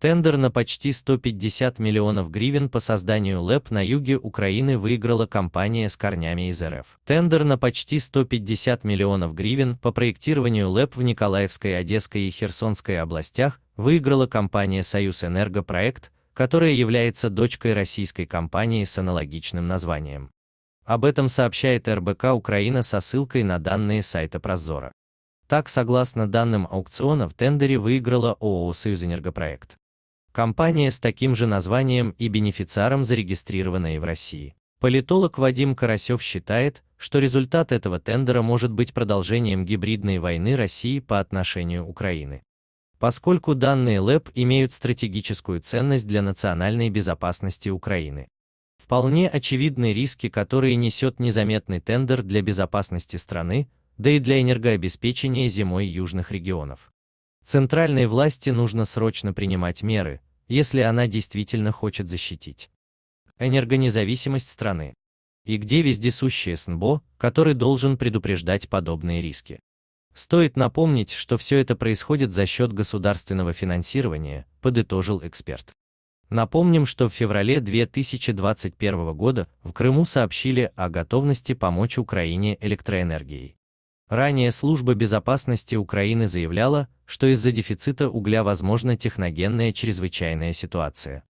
Тендер на почти 150 миллионов гривен по созданию ЛЭП e на юге Украины выиграла компания с корнями из РФ. Тендер на почти 150 миллионов гривен по проектированию ЛЭП e в Николаевской, Одесской и Херсонской областях выиграла компания «Союз Энергопроект», которая является дочкой российской компании с аналогичным названием. Об этом сообщает РБК Украина со ссылкой на данные сайта Прозора. Так, согласно данным аукциона, в тендере выиграла ООО «Союзэнергопроект». Компания с таким же названием и бенефициаром зарегистрирована и в России. Политолог Вадим Карасев считает, что результат этого тендера может быть продолжением гибридной войны России по отношению Украины. Поскольку данные ЛЭП имеют стратегическую ценность для национальной безопасности Украины. Вполне очевидны риски, которые несет незаметный тендер для безопасности страны, да и для энергообеспечения зимой южных регионов. Центральной власти нужно срочно принимать меры, если она действительно хочет защитить энергонезависимость страны. И где вездесущий СНБО, который должен предупреждать подобные риски? Стоит напомнить, что все это происходит за счет государственного финансирования, подытожил эксперт. Напомним, что в феврале 2021 года в Крыму сообщили о готовности помочь Украине электроэнергией. Ранее Служба безопасности Украины заявляла, что из-за дефицита угля возможна техногенная чрезвычайная ситуация.